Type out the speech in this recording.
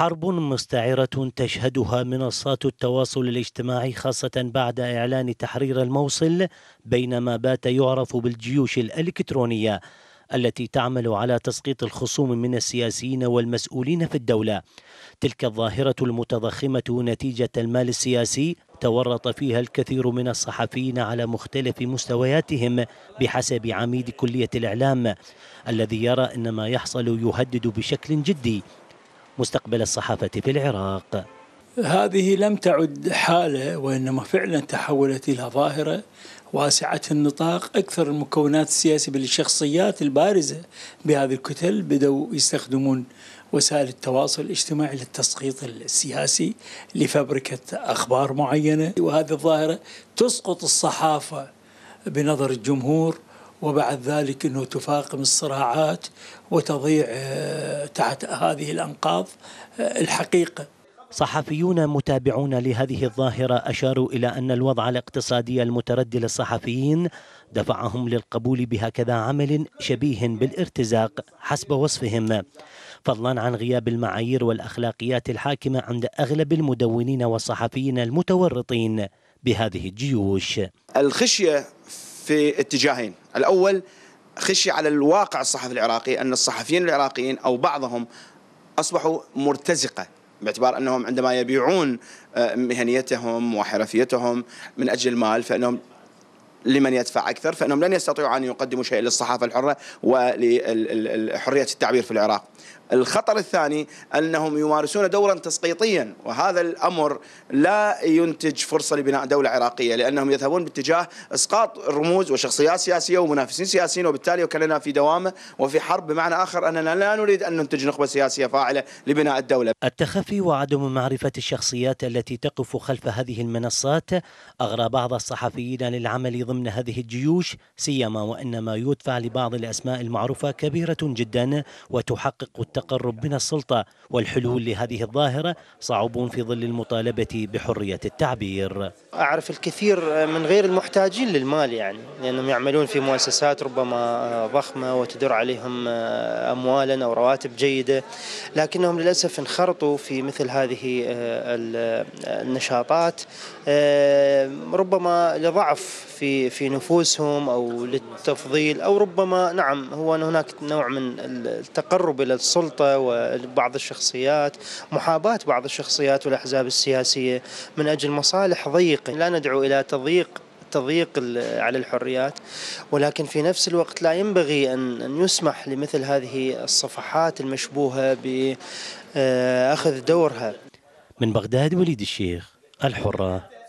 حرب مستعرة تشهدها منصات التواصل الاجتماعي خاصة بعد إعلان تحرير الموصل بينما بات يعرف بالجيوش الإلكترونية التي تعمل على تسقيط الخصوم من السياسيين والمسؤولين في الدولة. تلك الظاهرة المتضخمة نتيجة المال السياسي تورط فيها الكثير من الصحفيين على مختلف مستوياتهم بحسب عميد كلية الإعلام الذي يرى أن ما يحصل يهدد بشكل جدي مستقبل الصحافة في العراق هذه لم تعد حالة وإنما فعلا تحولت إلى ظاهرة واسعة النطاق أكثر المكونات السياسية بالشخصيات البارزة بهذه الكتل بدأوا يستخدمون وسائل التواصل الاجتماعي للتسقيط السياسي لفبركة أخبار معينة وهذه الظاهرة تسقط الصحافة بنظر الجمهور وبعد ذلك أنه تفاقم الصراعات وتضيع آه، تحت هذه الأنقاض آه، الحقيقة صحفيون متابعون لهذه الظاهرة أشاروا إلى أن الوضع الاقتصادي المتردي للصحفيين دفعهم للقبول بهكذا عمل شبيه بالارتزاق حسب وصفهم فضلا عن غياب المعايير والأخلاقيات الحاكمة عند أغلب المدونين والصحفيين المتورطين بهذه الجيوش الخشية في اتجاهين الأول خشي على الواقع الصحفي العراقي أن الصحفيين العراقيين أو بعضهم أصبحوا مرتزقة باعتبار أنهم عندما يبيعون آه، مهنيتهم وحرفيتهم من أجل المال فإنهم لمن يدفع أكثر فإنهم لن يستطيعوا أن يقدموا شيء للصحافة الحرة ولحرية التعبير في العراق الخطر الثاني أنهم يمارسون دورا تسقيطيا وهذا الأمر لا ينتج فرصة لبناء دولة عراقية لأنهم يذهبون باتجاه إسقاط رموز وشخصيات سياسية ومنافسين سياسيين وبالتالي وكاننا في دوامة وفي حرب بمعنى آخر أننا لا نريد أن ننتج نخبة سياسية فاعلة لبناء الدولة التخفي وعدم معرفة الشخصيات التي تقف خلف هذه المنصات أغرى بعض الصحفيين للعمل ضمن هذه الجيوش سيما وأن ما يدفع لبعض الأسماء المعروفة كبيرة جدا وتحقق التقرب من السلطة والحلول لهذه الظاهرة صعب في ظل المطالبة بحرية التعبير أعرف الكثير من غير المحتاجين للمال يعني لأنهم يعملون في مؤسسات ربما آه، ضخمة وتدر عليهم آه، أموالا أو رواتب جيدة لكنهم للأسف انخرطوا في مثل هذه آه، النشاطات ربما لضعف في في نفوسهم أو للتفضيل أو ربما نعم هو أن هناك نوع من التقرب إلى السلطة وبعض الشخصيات محاباة بعض الشخصيات والأحزاب السياسية من أجل مصالح ضيقة حقيقي لا ندعو إلى تضييق تضييق على الحريات ولكن في نفس الوقت لا ينبغي أن, أن يسمح لمثل هذه الصفحات المشبوهة بأخذ آه، دورها من بغداد وليد الشيخ الحرة